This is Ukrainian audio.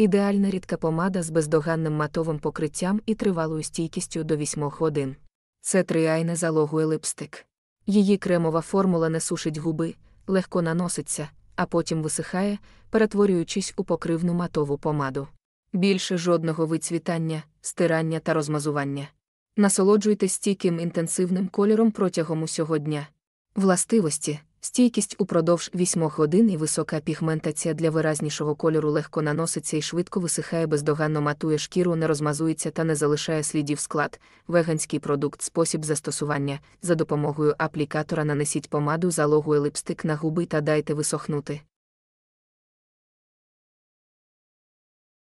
ідеальна рідка помада з бездоганним матовим покриттям і тривалою стійкістю до 8 годин. Це тріайне залогує липстик. Її кремова формула не сушить губи, легко наноситься, а потім висихає, перетворюючись у покривну матову помаду. Більше жодного вицвітання, стирання та розмазування. Насолоджуйтесь стійким інтенсивним кольором протягом усього дня. Властивості Стійкість упродовж вісьмох годин і висока пігментація для виразнішого кольору легко наноситься і швидко висихає бездоганно матує шкіру, не розмазується та не залишає слідів склад, веганський продукт, спосіб застосування. За допомогою аплікатора нанесіть помаду, залогує липстик на губи та дайте висохнути.